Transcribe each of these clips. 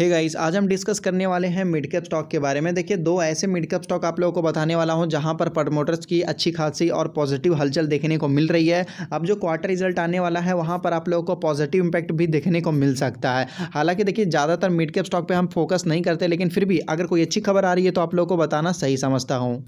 हे hey guys आज हम discuss करने वाले हैं मिड कैप स्टॉक के बारे में देखिए दो ऐसे मिड कैप स्टॉक आप लोगों को बताने वाला हूं जहां पर प्रमोटर्स की अच्छी खासी और पॉजिटिव हलचल देखने को मिल रही है अब जो क्वार्टर रिजल्ट आने वाला है वहां पर आप लोगों को पॉजिटिव इंपैक्ट भी देखने को मिल सकता है हालांकि देखिए ज़्यादातर मिड कैप स्टॉक पर हम फोकस नहीं करते लेकिन फिर भी अगर कोई अच्छी खबर आ रही है तो आप लोग को बताना सही समझता हूँ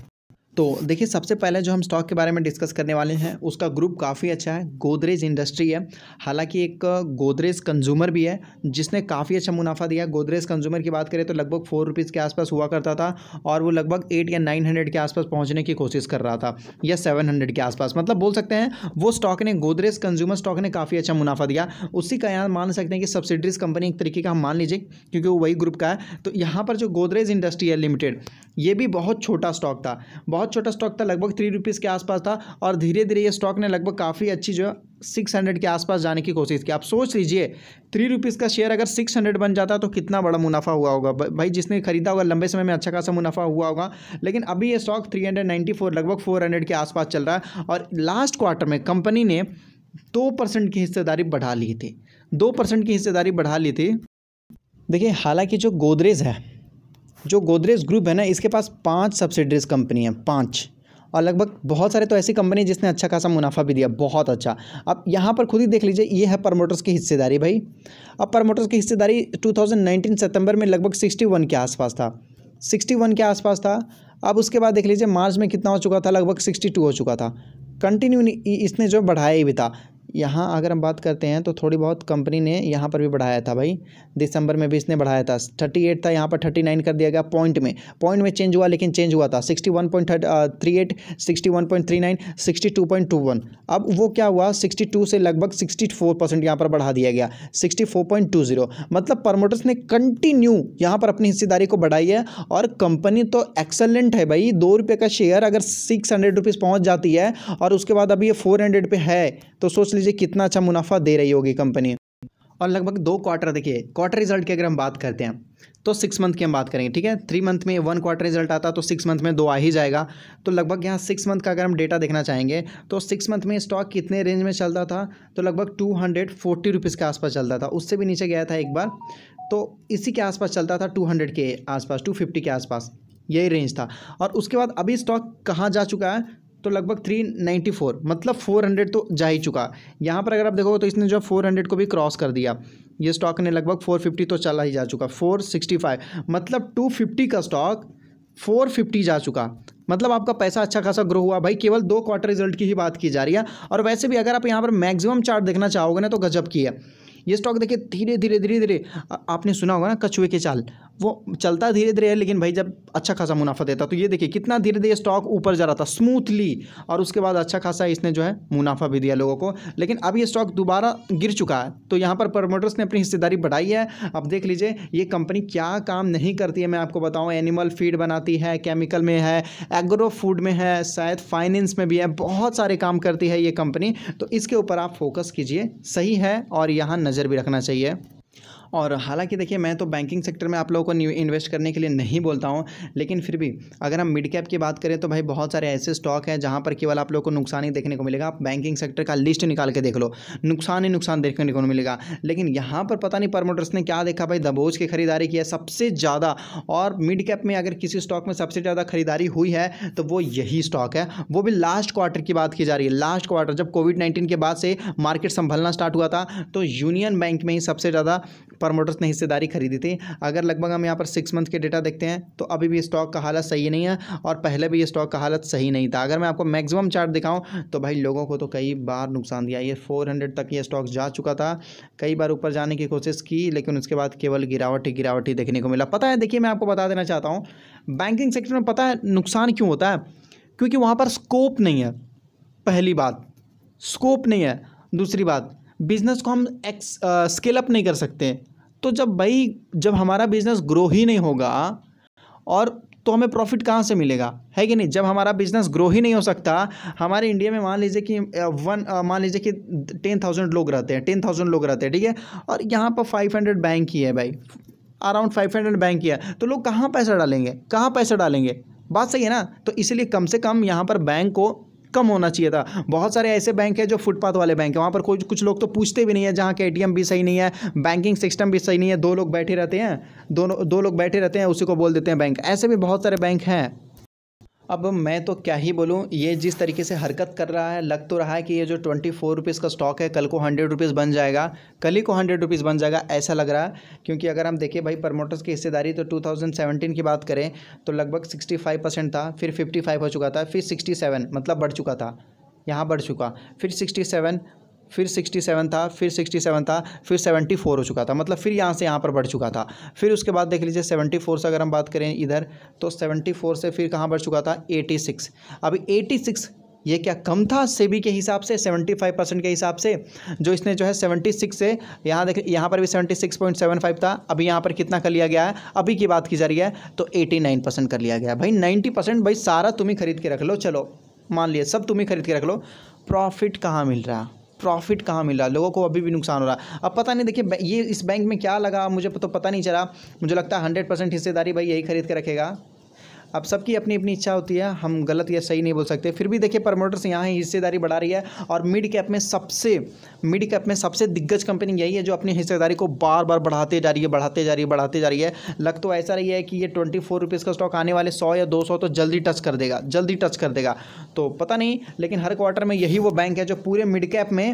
तो देखिए सबसे पहले जो हम स्टॉक के बारे में डिस्कस करने वाले हैं उसका ग्रुप काफ़ी अच्छा है गोदरेज इंडस्ट्री है हालांकि एक गोदरेज कंज्यूमर भी है जिसने काफ़ी अच्छा मुनाफा दिया गोदरेज कंज्यूमर की बात करें तो लगभग फोर रुपीज़ के आसपास हुआ करता था और वो लगभग एट या नाइन हंड्रेड के आसपास पहुँचने की कोशिश कर रहा था या सेवन हंड्रेड के आसपास मतलब बोल सकते हैं वो स्टॉक ने गोदरेज कंज्यूमर स्टॉक ने काफ़ी अच्छा मुनाफा दिया उसी का यहाँ मान सकते हैं कि सब्सिडरीज कंपनी एक तरीके का हम मान लीजिए क्योंकि वो वही ग्रुप का है तो यहाँ पर जो गोदरेज इंडस्ट्री है लिमिटेड ये भी बहुत छोटा स्टॉक था बहुत बहुत छोटा स्टॉक था लगभग थ्री रुपीज़ के आसपास था और धीरे धीरे ये स्टॉक ने लगभग काफ़ी अच्छी जो सिक्स हंड्रेड के आसपास जाने की कोशिश की आप सोच लीजिए थ्री रुपीज़ का शेयर अगर सिक्स हंड्रेड बन जाता तो कितना बड़ा मुनाफा हुआ होगा भाई जिसने खरीदा होगा लंबे समय में अच्छा खासा मुनाफा हुआ होगा लेकिन अभी ये stock three hundred ninety four लगभग फोर हंड्रेड के आसपास चल रहा है और लास्ट क्वार्टर में कंपनी ने दो परसेंट की हिस्सेदारी बढ़ा ली थी दो परसेंट की हिस्सेदारी बढ़ा ली थी देखिए हालांकि जो गोदरेज है जो गोदरेज ग्रुप है ना इसके पास पाँच सब्सिडरीज कंपनी है पाँच और लगभग बहुत सारे तो ऐसी कंपनी जिसने अच्छा खासा मुनाफा भी दिया बहुत अच्छा अब यहाँ पर खुद ही देख लीजिए ये है प्रमोटर्स की हिस्सेदारी भाई अब प्रमोटर्स की हिस्सेदारी 2019 सितंबर में लगभग 61 के आसपास था 61 के आसपास था अब उसके बाद देख लीजिए मार्च में कितना हो चुका था लगभग सिक्सटी हो चुका था कंटिन्यू इसने जो बढ़ाया ही भी था यहाँ अगर हम बात करते हैं तो थोड़ी बहुत कंपनी ने यहाँ पर भी बढ़ाया था भाई दिसंबर में भी इसने बढ़ाया था थर्टी एट था यहाँ पर थर्टी नाइन कर दिया गया पॉइंट में पॉइंट में चेंज हुआ लेकिन चेंज हुआ था sixty one point three eight sixty one point three nine sixty two point two one अब वो क्या हुआ सिक्सटी टू से लगभग सिक्सटी फोर परसेंट यहाँ पर बढ़ा दिया गया sixty four point two zero मतलब प्रमोटर्स ने कंटिन्यू यहाँ पर अपनी हिस्सेदारी को बढ़ाई है और कंपनी तो एक्सलेंट है भाई दो रुपये का शेयर अगर सिक्स हंड्रेड रुपीज़ पहुँच जाती है और उसके बाद अभी ये फोर हंड्रेड पे है तो सोच लीजिए लीजिए कितना अच्छा मुनाफा दे रही होगी कंपनी और लगभग दो क्वार्टर देखिए क्वार्टर रिजल्ट की अगर हम बात करते हैं तो सिक्स मंथ की हम बात करेंगे ठीक है थ्री मंथ में वन क्वार्टर रिजल्ट आता तो सिक्स मंथ में दो आ ही जाएगा तो लगभग यहाँ सिक्स मंथ का अगर हम डेटा देखना चाहेंगे तो सिक्स मंथ में स्टॉक कितने रेंज में चलता था तो लगभग टू हंड्रेड फोर्टी रुपीज़ के आसपास चलता था उससे भी नीचे गया था एक बार तो इसी के आसपास चलता था टू हंड्रेड के आसपास टू फिफ्टी के आसपास यही रेंज था और उसके बाद अभी स्टॉक कहाँ जा चुका है तो लगभग थ्री नाइन्टी फोर मतलब फोर हंड्रेड तो जा ही चुका यहाँ पर अगर आप देखोगे तो इसने जो फोर हंड्रेड को भी क्रॉस कर दिया ये स्टॉक ने लगभग फोर फिफ्टी तो चला ही जा चुका फोर सिक्सटी फाइव मतलब टू फिफ्टी का स्टॉक फोर फिफ्टी जा चुका मतलब आपका पैसा अच्छा खासा ग्रो हुआ भाई केवल दो क्वार्टर रिजल्ट की ही बात की जा रही है और वैसे भी अगर आप यहाँ पर मैक्सिमम चार्ट देखना चाहोगे ना तो गजब की है ये स्टॉक देखिए धीरे धीरे धीरे धीरे आपने सुना होगा ना कछुए के चाल वो चलता धीरे धीरे है लेकिन भाई जब अच्छा खासा मुनाफा देता तो ये देखिए कितना धीरे धीरे स्टॉक ऊपर जा रहा था स्मूथली और उसके बाद अच्छा खासा इसने जो है मुनाफा भी दिया लोगों को लेकिन अब ये स्टॉक दोबारा गिर चुका है तो यहाँ पर प्रमोटर्स ने अपनी हिस्सेदारी बढ़ाई है अब देख लीजिए ये कंपनी क्या काम नहीं करती है मैं आपको बताऊँ एनिमल फीड बनाती है केमिकल में है एग्रो फूड में है शायद फाइनेंस में भी है बहुत सारे काम करती है ये कंपनी तो इसके ऊपर आप फोकस कीजिए सही है और यहाँ नज़र भी रखना चाहिए और हालांकि देखिए मैं तो बैंकिंग सेक्टर में आप लोगों को इन्वेस्ट करने के लिए नहीं बोलता हूँ लेकिन फिर भी अगर हम मिड कैप की बात करें तो भाई बहुत सारे ऐसे स्टॉक हैं जहाँ पर केवल आप लोग को नुकसान ही देखने को मिलेगा आप बैंकिंग सेक्टर का लिस्ट निकाल के देख लो नुकसान ही नुकसान देखने को मिलेगा लेकिन यहाँ पर पता नहीं प्रमोटर्स ने क्या देखा भाई दबोज की खरीदारी की है सबसे ज़्यादा और मिड कैप में अगर किसी स्टॉक में सबसे ज़्यादा खरीदारी हुई है तो वो यही स्टॉक है वो भी लास्ट क्वार्टर की बात की जा रही है लास्ट क्वार्टर जब कोविड नाइन्टीन के बाद से मार्केट संभलना स्टार्ट हुआ था तो यूनियन बैंक में ही सबसे ज़्यादा प्रमोटर्स ने हिस्सेदारी खरीदी थी अगर लगभग हम यहाँ पर सिक्स मंथ के डेटा देखते हैं तो अभी भी स्टॉक का हालत सही नहीं है और पहले भी ये स्टॉक का हालत सही नहीं था अगर मैं आपको मैक्सिमम चार्ट दिखाऊं तो भाई लोगों को तो कई बार नुकसान दिया ये फोर हंड्रेड तक ये स्टॉक जा चुका था कई बार ऊपर जाने की कोशिश की लेकिन उसके बाद केवल गिरावट ही गिरावट ही देखने को मिला पता है देखिए मैं आपको बता देना चाहता हूँ बैंकिंग सेक्टर में पता है नुकसान क्यों होता है क्योंकि वहाँ पर स्कोप नहीं है पहली बात स्कोप नहीं है दूसरी बात बिज़नेस को हम एक्स स्केल अप नहीं कर सकते तो जब भाई जब हमारा बिज़नेस ग्रो ही नहीं होगा और तो हमें प्रॉफिट कहाँ से मिलेगा है कि नहीं जब हमारा बिज़नेस ग्रो ही नहीं हो सकता हमारे इंडिया में मान लीजिए कि वन मान लीजिए कि टेन थाउजेंड लोग रहते हैं टेन थाउजेंड लोग रहते हैं ठीक है और यहाँ पर फाइव हंड्रेड बैंक ही है भाई अराउंड फाइव हंड्रेड बैंक ही है तो लोग कहाँ पैसा डालेंगे कहाँ पैसा डालेंगे बात सही है ना तो इसलिए कम से कम यहाँ पर बैंक को कम होना चाहिए था बहुत सारे ऐसे बैंक हैं जो फुटपाथ वाले बैंक हैं वहाँ पर कोई कुछ लोग तो पूछते भी नहीं है जहाँ के ए भी सही नहीं है बैंकिंग सिस्टम भी सही नहीं है दो लोग बैठे रहते हैं दोनों दो लोग बैठे रहते हैं उसी को बोल देते हैं बैंक ऐसे भी बहुत सारे बैंक हैं अब मैं तो क्या ही बोलूँ ये जिस तरीके से हरकत कर रहा है लग तो रहा है कि ये जो ट्वेंटी फोर रुपीज़ का स्टॉक है कल को हंड्रेड रुपीज़ बन जाएगा कल ही को हंड्रेड रुपीज़ बन जाएगा ऐसा लग रहा है क्योंकि अगर हम देखें भाई प्रमोटर्स की हिस्सेदारी तो टू थाउजेंड सेवेंटीन की बात करें तो लगभग सिक्सटी फाइव परसेंट था फिर फिफ्टी फाइव हो चुका था फिर सिक्सटी सेवन मतलब बढ़ चुका था यहाँ बढ़ चुका फिर सिक्सटी सेवन फिर सिक्सटी सेवन था फिर सिक्सटी सेवन था फिर सेवेंटी फोर हो चुका था मतलब फिर यहाँ से यहाँ पर बढ़ चुका था फिर उसके बाद देख लीजिए सेवेंटी फोर से अगर हम बात करें इधर तो सेवेंटी फोर से फिर कहाँ बढ़ चुका था एटी सिक्स अब एटी सिक्स ये क्या कम था सेबी के हिसाब से सेवेंटी फाइव परसेंट के हिसाब से जो इसने जो है सेवेंटी सिक्स से यहाँ देख यहाँ पर भी seventy six point seven five था अभी यहाँ पर कितना कर लिया गया है अभी की बात की जा रही है तो एटी नाइन परसेंट कर लिया गया भाई नाइन्टी परसेंट भाई सारा तुम्हें खरीद के रख लो चलो मान लिए सब तुम्हें खरीद के रख लो प्रॉफिट कहाँ मिल रहा प्रॉफिट कहाँ मिला लोगों को अभी भी नुकसान हो रहा है अब पता नहीं देखिए ये इस बैंक में क्या लगा मुझे तो पता नहीं चला मुझे लगता है हंड्रेड परसेंट हिस्सेदारी भाई यही खरीद के रखेगा अब सबकी अपनी अपनी इच्छा होती है हम गलत या सही नहीं बोल सकते फिर भी देखिए प्रमोटर्स यहाँ ही हिस्सेदारी बढ़ा रही है और मिड कैप में सबसे मिड कैप में सबसे दिग्गज कंपनी यही है जो अपनी हिस्सेदारी को बार बार बढ़ाते जा रही है बढ़ाते जा रही है बढ़ाते जा रही है लग तो ऐसा रही है कि ये ट्वेंटी फोर रुपीज़ का स्टॉक आने वाले सौ या दो सौ तो जल्दी टच कर देगा जल्दी टच कर देगा तो पता नहीं लेकिन हर क्वार्टर में यही वो बैंक है जो पूरे मिड कैप में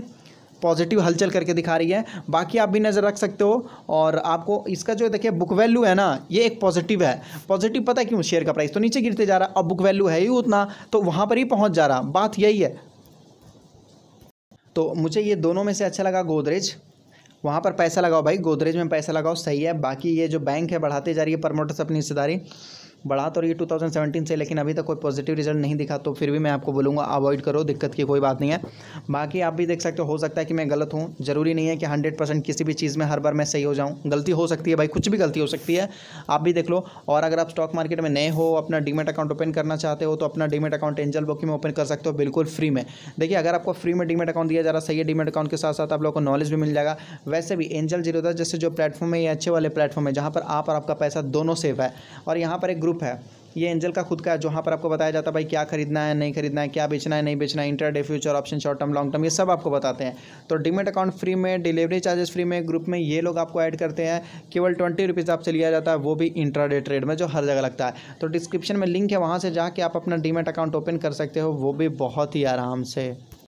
पॉजिटिव हलचल करके दिखा रही है बाकी आप भी नज़र रख सकते हो और आपको इसका जो देखिए बुक वैल्यू है ना ये एक पॉजिटिव है पॉजिटिव पता है क्यों शेयर का प्राइस तो नीचे गिरते जा रहा और बुक वैल्यू है ही उतना तो वहाँ पर ही पहुँच जा रहा बात यही है तो मुझे ये दोनों में से अच्छा लगा गोदरेज वहाँ पर पैसा लगाओ भाई गोदरेज में पैसा लगाओ सही है बाकी ये जो बैंक है बढ़ाते जा रही है प्रमोटर्स अपनी हिस्सेदारी बढ़ा तो रही है 2017 से लेकिन अभी तक कोई पॉजिटिव रिजल्ट नहीं दिखा तो फिर भी मैं आपको बोलूँगा अवॉइड करो दिक्कत की कोई बात नहीं है बाकी आप भी देख सकते हो सकता है कि मैं गलत हूँ ज़रूरी नहीं है कि हंड्रेड परसेंट किसी भी चीज़ में हर बार मैं सही हो जाऊँ गलती हो सकती है भाई कुछ भी गलती हो सकती है आप भी देख लो और अगर आप स्टॉक मार्केट में नए हो अपना डीमेट अकाउंट ओपन करना चाहते हो तो अपना डीमेट अकाउंट एंजल बुक में ओपन कर सकते हो बिल्कुल फ्री में देखिए अगर आपको फ्री में डीमेट अकाउंट दिया जा रहा सही है डीमेट अकाउंट के साथ साथ आप लोग को नॉलेज भी मिल जाएगा वैसे भी एंजल जीरो जैसे जो प्लेटफॉर्म है ये अच्छे वाले प्लेटफॉर्म है जहाँ पर आप और आपका पैसा दोनों सेफ है और यहाँ पर एक ग्रुप है ये एंजल का खुद का है जहाँ पर आपको बताया जाता है भाई क्या खरीदना है नहीं खरीदना है क्या बेचना है नहीं बेचना है day future option short term long term ये सब आपको बताते हैं तो डिमेट अकाउंट फ्री में डिलीवरी चार्जेस फ्री में ग्रुप में ये लोग आपको ऐड करते हैं केवल ट्वेंटी रुपीज़ आपसे लिया जाता है वो भी इंटर ट्रेड में जो हर जगह लगता है तो डिस्क्रिप्शन में लिंक है वहाँ से जाके आप अपना डिमेट अकाउंट ओपन कर सकते हो वो भी बहुत ही आराम से